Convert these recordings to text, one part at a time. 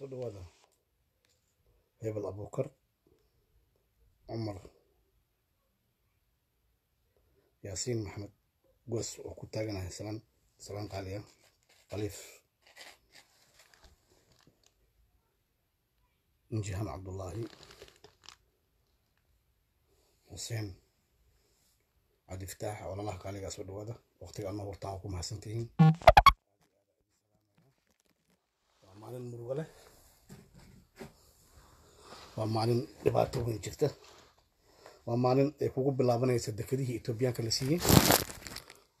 soo dhawaada hebel abuukar cumar yaasiin maxamed goos oo ku taaganahay salaan salaan qaaliya khaliif injihaan cabdullaahi xuseen cabdifitaax ololaha qaaligaa soo dhawaada waqtiga ama hortaan ku mahadsantihiin maalin muruga leh waa maalin dhibaato weyn jirta waa maalin ay kugu bilaabanaysa dekadihii etoobiyaanka la siiyey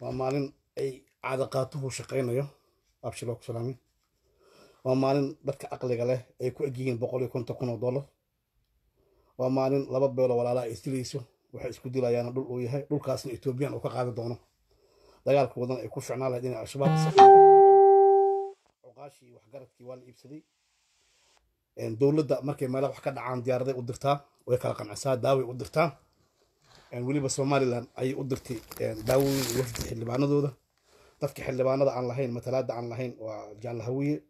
waa maalin ay cadaqaatuhu shaqaynayo abshilo ku salaamin waa maalin dadka aqliga leh ay ku egyihiin boqol iyo konton kun oo dollar waa maalin laba beelo walaalaa ay isdilayso waxay isku dilayaana dhul uu yahay dhulkaasna etoobiyaan uu ka qaadi doono dagaalkoodana ay ku ficnaan lahayd inay al-shabaab cuqaashii waxgaradkii waa la iibsaday dowladda markay meela wax ka dhacaan diyaaraday u dirtaa way kala qancisaa daaway u dirtaa weliba somalilan ayay u dirtay daawooyin wafdi xildhibaanadooda dadka xildhibaanada aan lahayn matalaada aan lahayn waa jaallahawiye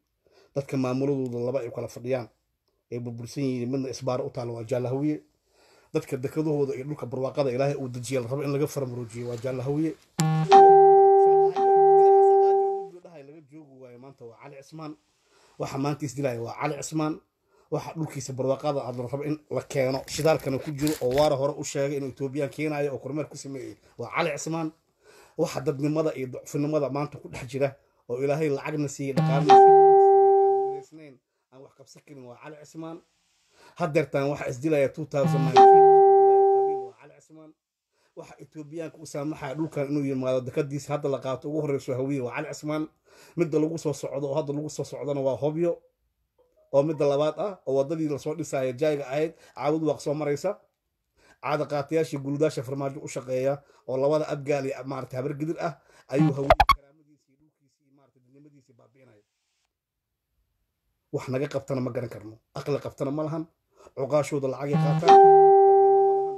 dadka maamuladooda laba ay kala fadhiyaan ay burbursan yihiin midna isbaaro u taalo waa jaalahawiye dadka dekadahooda iyo dhulka barwaaqada ilaahay uu dejiya la rabo in laga farmaruujiyo waa jaalahawiye laga joogi waayo maanta waa cali cismaan waxa maanta isdilaya waa cali cismaan waxa dhulkiisa barwaaqada aad rabo in la keeno shidaalkana ku jiro oo waara hore u sheegay inuu etoobiyaan keenayo oo kormeer ku sameeyey waa cali cismaan waxa dadnimada iyo docfinimada maanta ku dhex jira oo ilaahay lacagna siiyey dhaqaalsnayn aan wax qabsan karin waa cali cismaan hadeertaan waxa isdilaya waa cali cismaan waxa etoobiyaanka u saamaxaya dhulkan inuu yimaado dekadiisa hadda la qaato ugu horeyso hawiye waa cali cismaan midda lagu soo socdo oo hadda lagu soo socdona waa hobyo oo midda labaad ah oo wadadii lasoo dhisaya jaayga ahayd caawud waaq soo maraysa caada qaatayaashii guludaasha farmaajo u shaqeeya oo labada abgaal iyo maarata habar ah ayuu haweenka karaamadiisii dhulkiisii wax naga qabtana ma garan karno aqli qabtana ma lahan cuqaashooda lacagay qaataan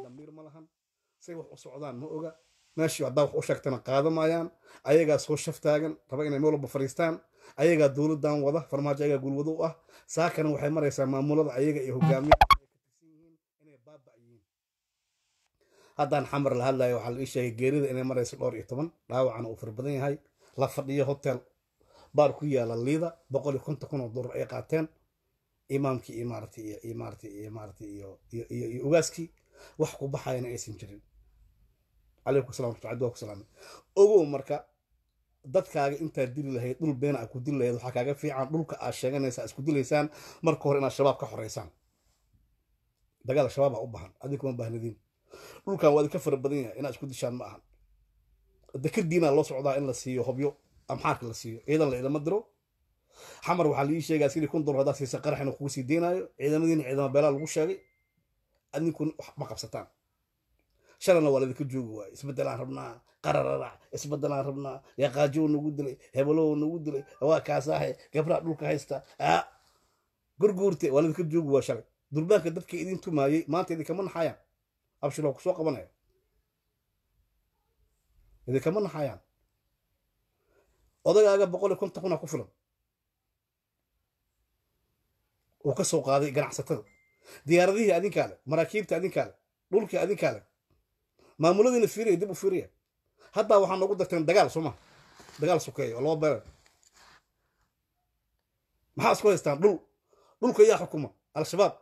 dambiir ma lahan say wax u socdaan ma oga meeshii haddaa wax u sheegtana qaadamayaan ayagaa soo shaftaagan raba inay meel fariistaan ayagaa dowladan wada farmaajo ayagaa guulwado u ah saakana waxay maraysaa maamulada ayaga iyo hogaamiyaiin inay baabayihiin haddaan xamar la hadlayo waxaa la sheegay geerida inay marayso dhowr iyo toban dhaawacana uu farbadan yahay la fadhiyo hotel baar ku yaala liida boqol iyo konton kun oo dolar ay qaateen imaamkii iyo maarata iyo iyo maarata iyo maarata iyo iyo iyo iyo ugaaskii wax ku baxayana aysan jirin calaykum salam warahmatullahi waa ku ogow marka dadkaaga intaad dili lahayd dhul beena aad ku dili lahayd waxaa kaaga fiican dhulka aad sheeganaysaa isku dilaysaan marka hore inaad shabaab ka xoreysaan dagaal shabaabaa ah u bahan adinkuma baahnidiin dhulkan waa idinka fara badan yahay inaad isku dishaan ma ahan dekardiinaa loo socdaa in la siiyo hobyo amxaarka la siiyo ciidan la idama diro xamar waxaa laii sheegaa askari kun dolar haddaad siisan qarax inuu kugu sii deynaayo ciidamadiina ciidama beelaa lagu sheegay adinkun wax ma qabsataan shalana waa ladinka joogi waay isbedelaan rabnaa qararara isbedelaan rabnaa yaqaajooo nagu dilay hebelo nagu dilay waa kaasaahe gabraa dhulka haysta gorgoorte waa ladinka joogi waa shalay durbaanka dadka idin tumaayey maanta idinkama naxayaan abshilo kusoo qabanaya idinkama naxayaan odagaaga boqol iyo konton kuna ku filan uu ka soo qaaday ganacsatada diyaaradihii adinkaale leh maraakiibta adinkaa dhulkii adinkaale maamuladiina fiiriya dib u fiiriya hadda waxaa noogu darteen dagaal soo maha dagaal sokeeya oo laba beelay maxaa isku haystaan dhul dhulka yaa xukuma al-shabaab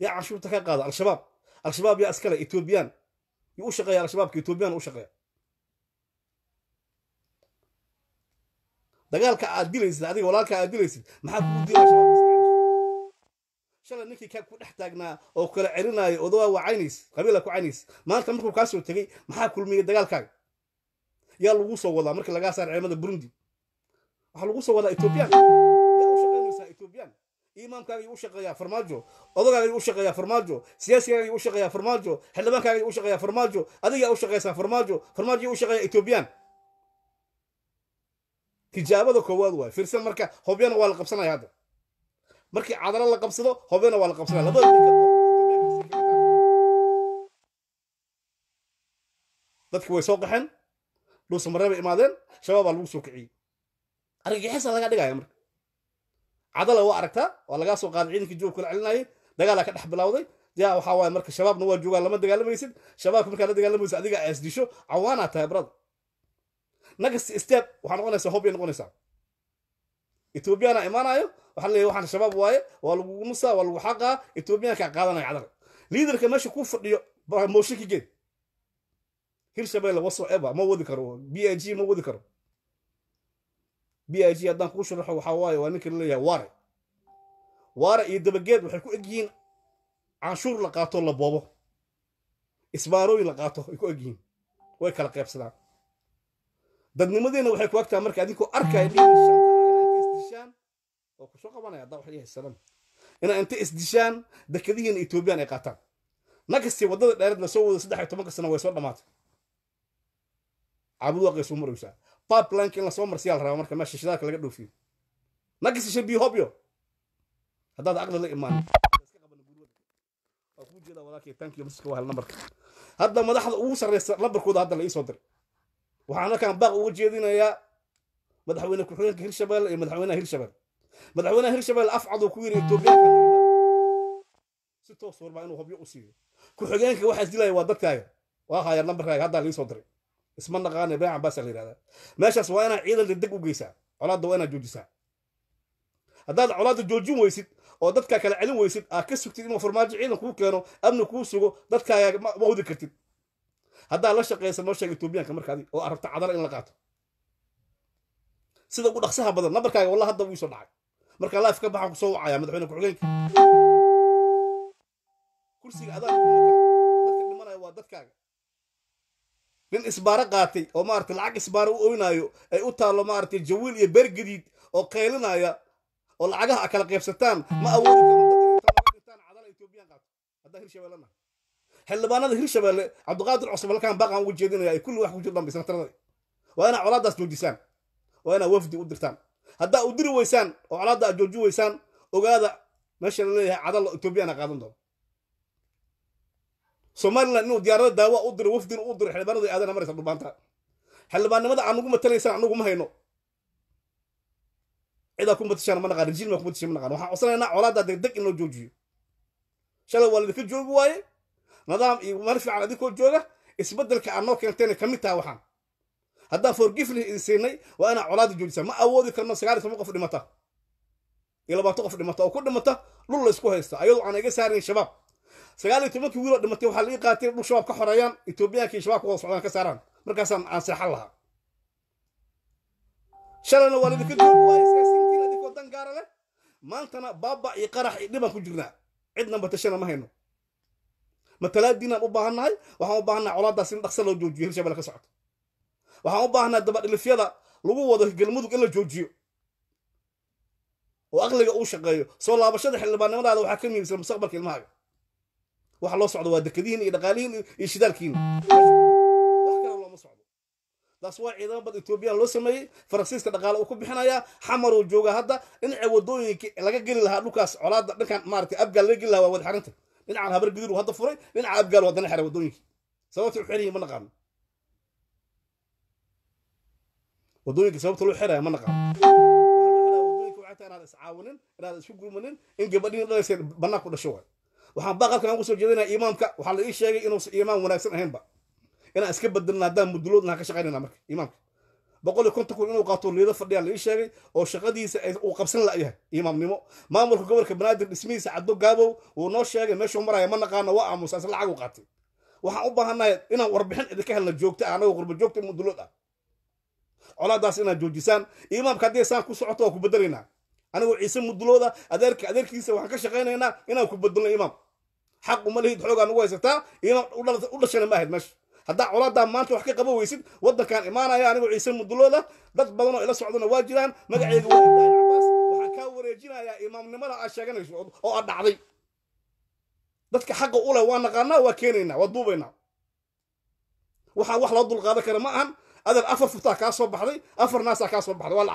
yaa canshuurta ka qaada al-shabaab al-shabaab yaa iskale etoobiyaan yuu u shaqeeya al-shabaabka etoobiyaan u shaqeeya dagaalka aad dilaysid adiga walaalka aad dilaysid maxaa kugu diila shabaab shalay ninkii kaa ku dhex taagnaa oo kala celinaayo oda waa wacaynays qabiila ku caynays maanta markuu kaasoo tegey maxaa kulmiyey dagaalkaaga yaa lagu soo wadaa markii lagaa saar ciidamada burundi waxaa lagu soo wadaa etoobiyaan yaa u shaqaynaysaa etoobiyaan imaamkaaga u shaqeeyaa farmaajo odagaaga yuu u shaqeeyaa farmaajo siyaasigaaga yuu u shaqeeyaa farmaajo xildhibaankaaga yuu u shaqeeyaa farmaajo adigaa u shaqeysaa farmaajo farmaajo yuu u shaqeeyaa etoobiyaan tijaabada koowaad waay fiirsan marka hobyana waa la qabsanaya hadda markii cadana la qabsado hobena waa la qabsana ah. dadki way soo qaxeen dhuusamareer bay imaadeen shabaab baa lagu soo kiciyey argagixisaa laga dhigaya marka cadala waa aragtaa waa lagaa soo qaaday ciidankii joogka la celinayay dagaalaa ka dhex bilowday ya waxaa waaye marka shabaabna waa joogaan lama dagaalamaysid shabaabka markaa la dagaalamaysid adiga aasdisho cawaanaa tahay brada nagas isteed waxaa noqonaysaa hob noqonaysaa etoobiyana imaanayo waxaa leeyahy waxaan shabaab waaye waa lagugu nusaa waa lagu xaqaa etoobiyaanka qaadanaya cadar liidarka meesha ku fadhiyo mooshinka geed hirshabelle whatsoever ma wadi karo b i g ma wadi karo b i g haddaan kuu sharaxo waxaa waaye waa ninka laleeyahay waare waare iyo dabageed waxay ku egyihiin canshuur la qaato la boobo isbaarooyin la qaato ay ku egyihiin way kala qaybsadaan dadnimadeena waxay ku agtaa marka adinkoo arkaya mm isdishaan oo kusoo qabanaya ada waxlyahay salaam inaa intay isdishaan dekadihiina etoobiyan ay qaataan nakastii waddada dheereed lasoo wado saddex iyo tobanka sana way soo dhamaatay caabud waaqay soo maraysaa bablank in lasoo marsiyaa la rabaa marka meesha shidaalka laga dhoofiyo nakasi shabiyo hobyo haddaad caqli la imaan hadda madaxda ugu sarreysa nambarkooda hadda la iisoo diray waxaan halkaan baaq uga jeedinayaa madaxweyne ku-xigeenka hirshabelle iyo madaxweynaha hirshabelle madaxweynaha hirshabelle afcaduu ku yiri etoobiyaanka si toos warba inuu hobyo u siiyo ku-xigeenka waxaas dilaya waa dadkaaga waa hayaa nambarkaaga haddaa liisoo diray isma naqaana ibraahim abaasaa la yihahdaa meeshaas waa inaad ciidan deg u geysaa colaadda waa inaad joojisaa haddaad colaadda joojin weysid oo dadkaa kala celin weysid aa ka sugtid inuu farmaajo ciidan kuu keeno amni kuu sugo dadkaaga ma hudi kartid haddaad la shaqaysa noo sheega etoobiyaanka markaadi oo aad rabta in la qaato sida ugu dhaqsaha badan nambarkaaga walla hadda wuu soo dhacay markaa laif ka kusoo wacaya madaxweyne ku-xigeenka kursiga adaa dadka dhimanaya waa dadkaaga nin isbaaro qaatay oo maarata lacag isbaaro u oynaayo ay u taallo maarata jawiil iyo beergadiid oo qaylinaya oo lacagaha a kala qaybsataan ma awoodintaan cadala etoobiyaan qaato haddaa hirshabelle nahay xildhibaanada hirshabelle cabdiqaadir cusman baaqaan ugu jeedinaya ay kulli wax ku jir dhambay waa inaa colaaddaas joojisaan waa inaad wafdi u dirtaan haddaa u diri weysaan oo colaadda aad joojin weysaan ogaada meesha laleeyahay cadal etoobiyana qaadan doono somalilan inuu diyaarada daawa u diro wafdin u diro xildhibaanadu aadana maraysa dhulbaanta xildhibaannimada aan nugu matalaysaan annagu ma hayno cidaa ku matashaan ma naqaan rejiim baa ku matashan ma naqaan waxaan codsanaynaa colaaddaa degdeg in loo joojiyo shalay waa laydinka joogi waaye nidaam iyo meel adinkoo jooga isbeddelka aad noo keentayna ka mid taha waxaan haddaa forgifni idinsiinay waa inaa colaadi joojisa ma awoodi karno sagaal toban qof dhimata iyo labaatan qof dhimata oo ku dhimata dhul laysku haysta ayadoo aan iga saarayn shabaab sagaal iyo tobankii wiiloo dhimatay waxaa laii qaatay dhul shabaab ka xoreeyaan etoobiyaanka iyo shabaabka socdaan ka saaraan markaasaan aan seexan lahaa shalana waa lidinka duubaasiyaasiintiin adinkoo dan gaara leh maantana baaba iyo qarax iyo dhibaan ku jirnaa cidna batashana ma hayno matalaadiinaan u baahannahay waxaan u baahannahay colaadaas in dhaqsa loo joojiyo hirshabelle ka socoto waxaan u baahnaa dabadhilifyada lagu wado galmudug in la joojiyo oo aqliga uu shaqeeyo soo laabashada xildhibaanimadaada waxaa ka muhiimsan mustaqbalka ilmahaaga waxa loo socdo waa dekadihiin iyo dhaqaalihiin iyo shidaalkiin taas waa ciidamo bad etoobiyaan loo sameeyey faransiiska dhaqaale uu ku bixinayaa xamaruu jooga hadda dhinaca wadooyinka laga geli lahaa dhulkaas colaada dhankan maarata abgaal laga geli lahaa waa wada xaranta dhinacan habar gudur hadda furay dhinaca abgaal haddana xera wadooyinkii sababta u xeran yihin ma naqaano wadooyinka sababta lo xiraya ma naqaan inaad iscaawinin inaad isku gurmanin in gabadhiin dhalaysa banaanku dhasho waay waxaan baaqalkan ugu soo jeedinaya imaamka waxaa la ii sheegay inuusan imaam wanaagsan ahaynba inaan iska bedelna haddaan muduloodnaha ka shaqaynayna marka imaamka boqol iyo konton kun inuu qaato liido fadhiya la ii sheegay oo shaqadiisa uu qabsan la'yahay imaamnimo maamulka gobolka banaadir dhismihiisa caddo gaabow wuu noo sheegay meeshuu maraya ma naqaana waa aamusa isla lacag u qaatay waxaan u baahannahay inaan warbixin idinka helna joogta ah anagoo qurba joogta mudulood ah colaadaas inaad joojisaan imaamka haddii saan ku socoto waan ku bedelaynaa anigoo ciise mudulooda adeerka adeerkiisa waxaan ka shaqaynaynaa inaan ku bedelno imaam xaq uma lihid xoogaa nagu haysataa imaam u dhashana ma ahayd meesha haddaa colaadaa maanta wax ka qaba weysid waddankaan imaanaya anigoo ciise mudulooda dad badan ila socdana waa jiraan magaceedu waa waxaan kaa wareejinayaa imaamnimada aad sheeganayso oo aad dhacday dadka xaqa u leh waa naqaanaa waa keenaynaa waa duubaynaa waxaa wax loo dulqaadan kara ma ahan adal afar furtaa kaa soo baxday afar naasaa kaa soo baxday waa la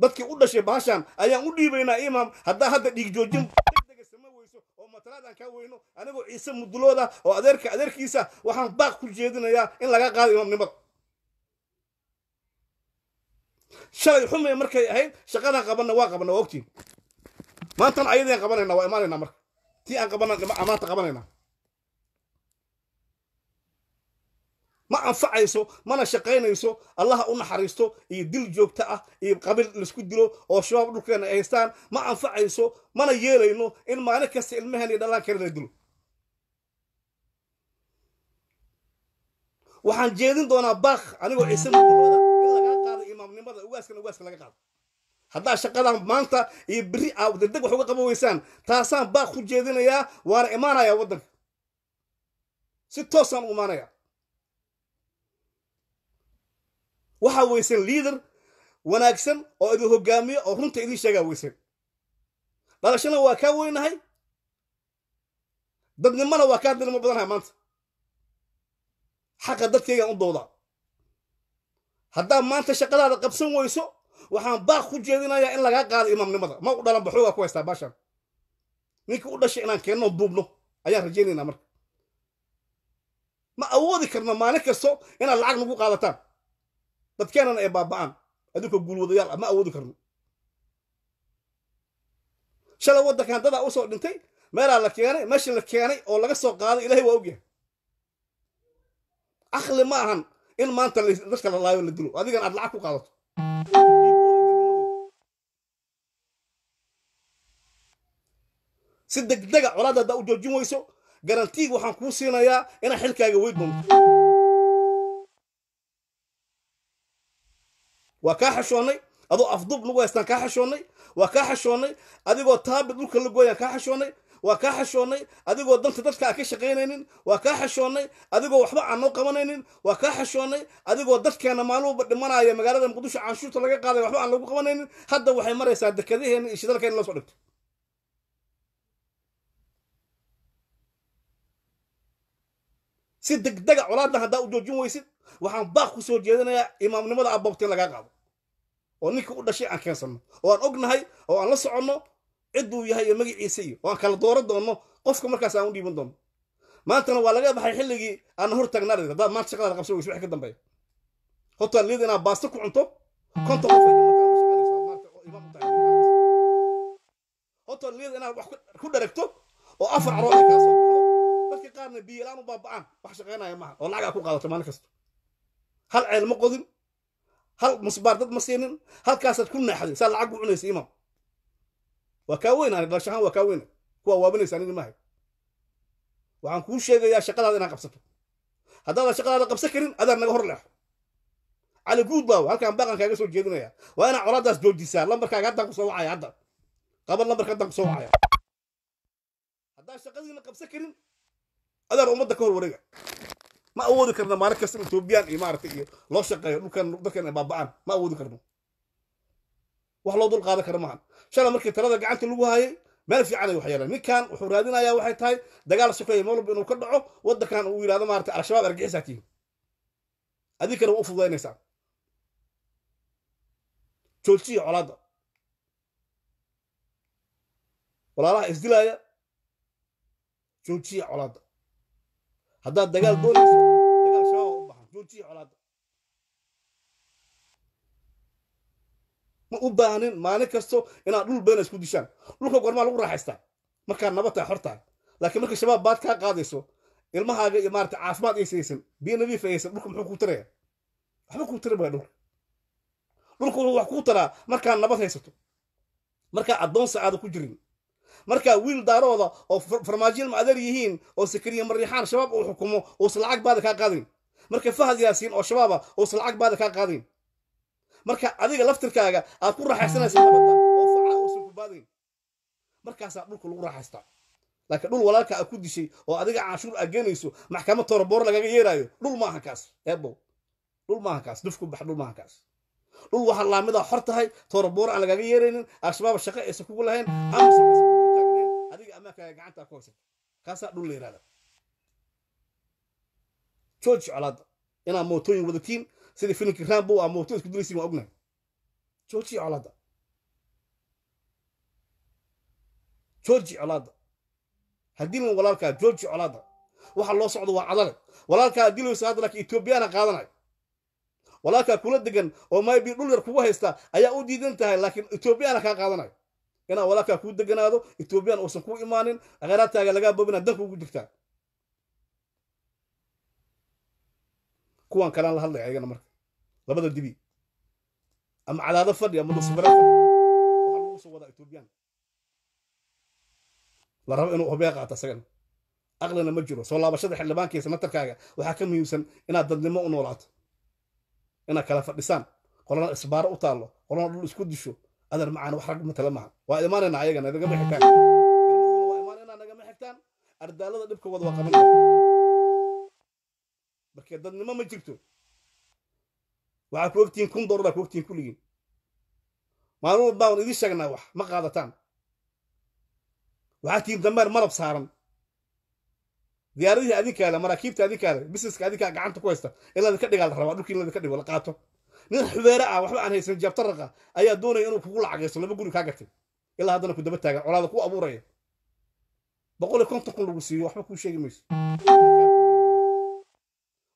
dadkii u dhashay bahashan ayaan u dhiibaynaa imaam haddaa hadda dhiigjoojin degdega sama weyso oo matalaad aan kaa weyno anigoo ciise mudulooda oo adeerka adeerkiisa waxaan baaq ku jeedinayaa in laga qaado imaamnimada shalay xumay markay ahayd shaqadaan qabanna waa qabana waa ogtiin maantan ayadaan qabanayna waa imaanaynaa marka tii aan qabanna amaanta qabanayna ma anfacayso mana shaqaynayso allaha u naxariisto iyo dil joogto ah iyo qabiil laisku dilo oo shabaab dhulkeenna haystaan ma anfacayso mana yeelayno in maalin kasta ilmaheen iyo dhallaankeena la dilo waxaan jeedin doonaa baaq anigoo ciise muqulooda in imaamnimada ugaaskana ugaaska laga qaado haddaa shaqadan maanta iyo beri aad degdeg wax uga qaban weysaan taasaan baaq ku jeedinayaa waana imaanayaa waddanka si toosaan u imaanayaa waxa weysan liader wanaagsan oo idin hogaamiya oo runta idiin sheegaa weyseen dhalashana waa kaa weynahay dadnimana waa kaa dadnimo badanahay maanta xaqa dadkaygaan u doodaa haddaa maanta shaqadaada qabsan weyso waxaan baaq ku jeedinayaa in lagaa qaado imaamnimada ma u dhalan baxoogaa ku haystaa baashan ninkii u dhashay inaan keenno duubno ayaan rajaynaynaa marka ma awoodi karno maalin kasto inaad lacag nagu qaadataan dadkeenana ay baaba'aan adduunka guulwadayaal ah ma awoodi karno shalay waddankan dadaa usoo dhintay meelaa la keenay meesha la keenay oo laga soo qaaday ilahay waa ogyahay caqli ma ahan in maanta dadka la laayo la dilo adigan aad lacag ku qaadato si degdega ah, colaadda haddaa u joojin weyso garantiig waxaan kuu siinayaa inaa xilkaaga weyd doonto waa kaa xashoonay adoo afduub lagu haystaan kaa xashoonay waa kaa xashoonay adigoo taabid dhulka la gooyaan kaa xashoonay waa kaa xashoonay adigoo danta dadka aan ka shaqaynaynin waa kaa xashoonay adigoo waxba aan noo qabanaynin waa kaa xashoonay adigoo dadkeena maaluba dhimanaya magaalada muqdisho canshuurta laga qaaday waxba aan lagu qabanaynin hadda waxay maraysaa dekadaheenna iyo shidalkeena loo soo dhigto si degdega colaaddan haddaa u joojin weysid waxaan baaq ku soo jeedinayaa imaamnimada aboogta lagaa qaado oo ninkii u dhashay aan keensano oo aan ognahay oo aan la soconno cid yahay iyo magaciisa iyo oo aan kala dooro doonno qofka markaas aan u dhiiban doonno maantana waa laga baxay xilligii aana hor taagnaaded maanta shaqadaada qabsan weysa wax ka dambeeya hortaa liyad inaad baasto ku cunto konta hortaa liyad inaad wax ku dharagto oo afar carood ay dadka qaarna biyilaan u baaba'aan wax shaqaynaya maaha oo lacagaa ku qaadato maalin kasta hal ceel ma qodin hal musbaar dad ma siinin halkaasaad ku naaxday saa lacag ku cunaysa imaam waa kaa weyn ani barshahaan waa kaa weyn kuwaa waabinaysa anigi maahay waxaan kuu sheegayaa shaqadaada inaa qabsato haddaadan shaqadaada qabsan karin adaan naga hor leexo cali guud baaw halkaan baaqan kaaga soo jeedinaya waa inaa colaaddaas joojisaa lambarkaaga haddaan kusoo wacaya hadda qaban lambarka haddaan kusoo wacaya haddaan shaqadiina qabsan karin adaan ummadda ka hor wareega ma awoodi karna maalin kasta etoobiyaan iyo maarata iyo loo shaqeeyo dhulkan dadkan ay baaba'aan ma awoodi karno wax loo dul qaadan kara maahan shalay markii talada gacanta lagu hayay meel fiicanay wax yeelan ninkan wuxuu raadinayaa waxay tahay dagaal sokeeya meel walba inuu ka dhaco waddankan uu yihahdo maarata al-shabaab argaxisaa tihin adinkana waa u fududaynaysaa joojiya colaadda walaalaha isdilaaya joojiya colaadda haddaad dagaal doonayso dagaal shabaaba u baxan joojiyi colaadda ma u baahnin maalin kasto inaad dhul beena isku dishaan dhulka gormaa lagu raaxaystaa markaa naba tahay xor laakiin marka shabaab baad kaa qaadayso ilmahaaga iyo maarata caafimaad aysaysan biyo nadiif ayaysan dhulka muxuu kuu taraya waxba kuu tari maya dhulka dhulka wuxuu wax kuu taraa markaa nabad haysato markaa addoon sacaada ku jirin marka wiil daarooda oo farmaajiil macdar yihiin oo sakariya mariixaan shabaab uu xukumo uusan lacag baada kaa qaadayn marka fahad yaasiin oo shabaaba uusan lacag baada kaa qaadayn marka adiga laftirkaaga aad ku raaxaysanaysa nabadda oo facaa uusan ku baadayn markaasaa dhulka lagu raaxaystaa laakiin dhul walaalka aad ku dishay oo adiga canshuur aad geenayso maxkamad toroboor lagaga yeerayo dhul maaha kaas eebow dhul maaha kaas dufku bax dhul maaha kaas dhul waxaa laamidaa xor tahay toroboor aan lagaga yeeraynin al-shabaab shaqo aysan kugu lahayn adiga amaankaaga gacantaa ku haysata kaasaa dhul la yirahda jooj colaada inaa mootooyin wadatiin sidai filimkii rambo aa ah mootoo isku dilaysiin waa ognahay georgi colaada jooji colaada haddii walaalkaa jooji colaada waxa loo socdo waa cadale walaalkaa dilayso hadda laakiin etoobiyaana qaadanaya walaalkaa kula degan oo maybi dhul yar kugu haysta ayaa u diidan tahay laakiin etoobiyaana kaa qaadanayo inaa walaalkaa kuu deganaado etoobiyan uusan kuu imaanin akheraadkaaga lagaa boobina danka ugu jirtaa kuwaan kalaan la hadlaya ayagana marka labada dibi ama cadaado fadhi ama dulsubara waxaa wadaa etoobiyan la rabo inuu hobee qaato isagana aqlina ma jiro soo laabashada xildhibaanka iyo waxaa ka muhiimsan inaad dadnimo u noolaato inaad kala fadhisaan qolana isbaaro u taallo qolana dhul isku disho adan macaan wax rag matala maha waa imaanayna ayagana nagama xigtaan waa imaanayna nagama xigtaan ardaalada dhibka wada waa qabanaya marka dadnimo ma jirto waxaa ku ogtihiin kun doolar baa ku ogtihiin kulligiin maalin walbaa waan idiin sheegnaa wax ma qaadataan waxaa tihiin dameer malab saaran diyaaradihii adinkaada maraakiibta adinkaada busineska adinkaa gacanta ku haysta in laydinka dhigaa la rabaa dhulkii in laydinka dhigo la qaato nin xubeere ah waxba aan haysan jaabtaraqa ayaa doonaya inuu kugu lacagayso laba guri kaa gartay ilaa haddana ku daba taagan colaada ku abuuraya boqol iyo konton kun lagu siiyo waxba kuu sheegi mayso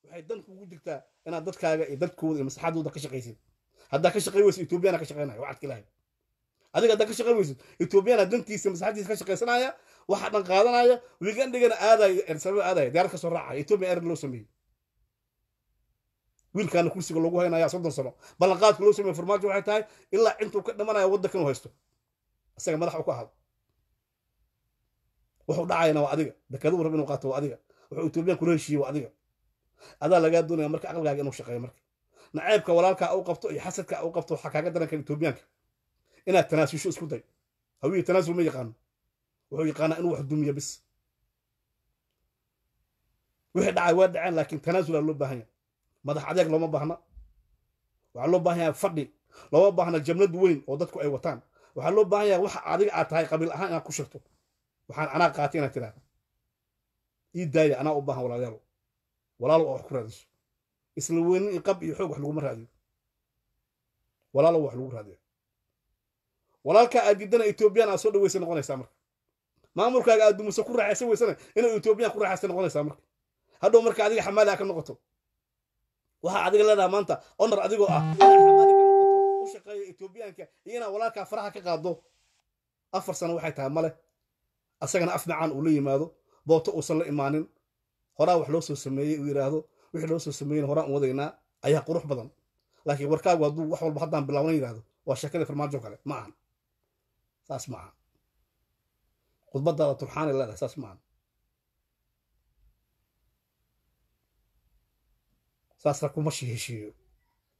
waxay dan kugu jirtaa inaad dadkaaga iyo dadkooda iyo maslaxadooda ka shaqaysid haddaa ka shaqayn weysid etoobiyana ka shaqaynaya wacadka ilaahay adiga haddaa ka shaqayn weysid etoobiyana dantiisa maslaxadiisa ka shaqaysanaya waxaa dhan qaadanaya wiigan dhigana aadaya ersababa aadaya diyaarad ka soo raacaya etoobiya erar loo sameeyey wiilkaana kursiga lagu haynaya soddon sano ballanqaadka loo sameeye farmaajo waxay tahay ilaa intuu ka dhamanaya waddankan haysto isaga madax u ka ahado wuxuu dhacayana waa adiga dekaduu rab inuu qaato waa adiga wuxuu etoobiyaan kula heshiiye waa adiga adaa lagaa doonaya marka aqalgaaga inuu shaqeeyo marka naceybka walaalkaa u qabto iyo xasadka u qabto waxaa kaaga daran etoobiyaanka inaad tanaasusho isku day hawiye tanaasul ma yaqaano wuxuu yaqaanaa inuu wax dumiyo bis wixii dhacay waa dhaceen laakiin tanaasula loo baahan yahay madax adeeg looma baahna waxaa loo baahan yahay fadhi looma baahna jamlad weyn oo dadku ay wataan waxaa loo baahan yahay waxa adiga aad tahay qabiil ahaan inaad ku shirto waxaan anaa qaatay inaad tiraahda ii daaya anaa u baahan walaalayaalo walaalo oo wax ku raadiso isla weynin i qab iyo xoog wax laguma raadiyo walaalo wax lagu raadiyo walaalkaa aad diidana etoobiyaan aad soo dhaweysa noqonaysaa marka maamulkaaga aad dumisa ku raaxaysan weysana inay etoobiyan ku raaxaysan noqonaysaa marka hadhow marka adiga xamaali xamaalaa ka noqoto waxaa adiga leedaha maanta onar adigoo ah u shaqeeya etoobiyaanka iyo inaad walaalkaa faraha ka qaado afar sano waxay tahay male asagana af macaan uu la yimaado booto uusan la imaanin horaa wax loo soo sameeyey uu yidhaahdo wixii loo soo sameeyen horaan u wadaynaa ayaa qurux badan laakiin warkaagu hadduu wax walba haddaan bilaawan yidhahdo waa sheekada farmaajo kale ma ahan saas ma aha khudbadaada turxaana leedahay saas ma aha saasna kumashii heshiiyo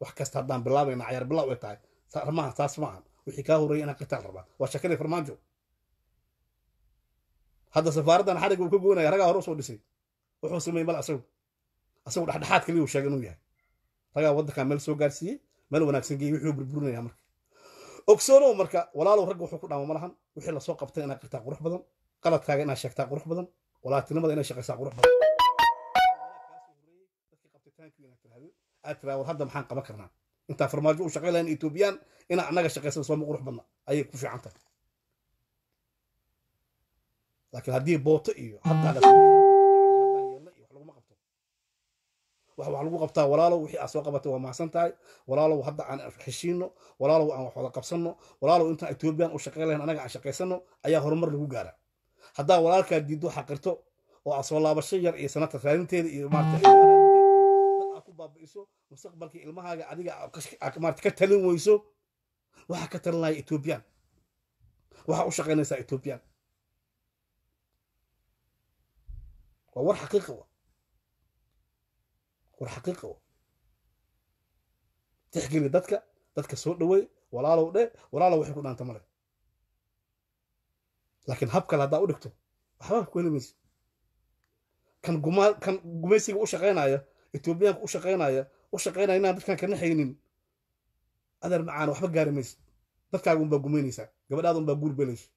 wax kasta haddaan bilaabayna cayaar bilaw ay tahay maaha taas maaha wixii kaa horreeyay inaan qitaal rabaa waa shakada farmaajo hadda safaaraddan xarig uu ka goynaya ragaa hore usoo dhisay wuxuu sameeyey mal asagu asagu dhexdhexaad kaliya uu sheegay inuu yahay ragaa waddankaa meel soo gaarsiiyey meel wanaagsan geeyey wuxuu burburinaya marka ogsoonow marka walaalow ragga wuxuu ku dhaama malahan wixii lasoo qabtay inaad qirtaa qurux badan qaladkaaga inaad sheegtaa qurux badan walaaltinimada inaad shaqaysaa qurux badan aad tiraa war hadda maxaan qaban karnaa intaa farmaajo u shaqay lahayn ethoobiyan inaa annaga shaqaysada sooma qurux badna ayay ku fiican tahay laakiin haddii booto iyo haddaawalaguma qabto wax wax lagu qabtaa walaalow wixii aad soo qabatay waa mahadsan tahay walaalow hadda aan heshiino walaalow aan wax wada qabsanno walaalow intaan ethoobiyan u shaqay lahayn aan shaqaysanno ayaa horumar lagu gaara haddaa walaalkaa diiddo xaqirto oo aad soo laabasho yar iyo sanata raadinteeda iyo maarata baabi'iso mustaqbalka ilmahaaga adiga marat ka talin weyso waxaa ka talinaya ethoobiyan waxaa u shaqaynaysaa ethoobiyan waa war xaqiiqa wa war xaqiiqa wa tixgeli dadka dadka soo dhaweey walaalow dhe walaalow waxay ku dhaanta male laakiin hab kale haddaa u dhigto waxbaa ku heli mayso kan gumaysiga u shaqaynaya ethoobiyaanka u shaqaynaya u shaqeynaya inaan dadkan kana xaynin adar macaan waxba gaari maysid dadkaaga unbaa gumaynaysaa gabadhaada unbaa guurbelayso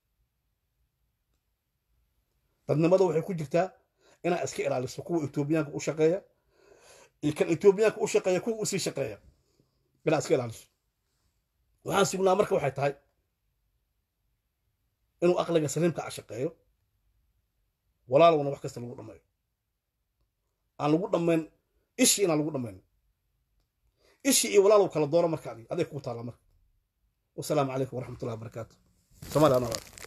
dadnimada waxay ku jirtaa inaa iska ilaaliso kuwa etoobiyaanka u shaqeeya iyo kan etoobiyaanka u shaqeeya kuwa usii shaqeeya inaa iska ilaaliso waxaan sugnaa marka waxay tahay inuu aqliga saliimka a ah shaqeeyo walaalwana wax kasta lagu dhammeeyo aan lagu dhammayn ishii inaan lagu dhammayno ishii iyo walaalow kala doono marka adig aday kuu taallaa marka wasalaamu calaykum waraxmatullahi wabarakaatu somalia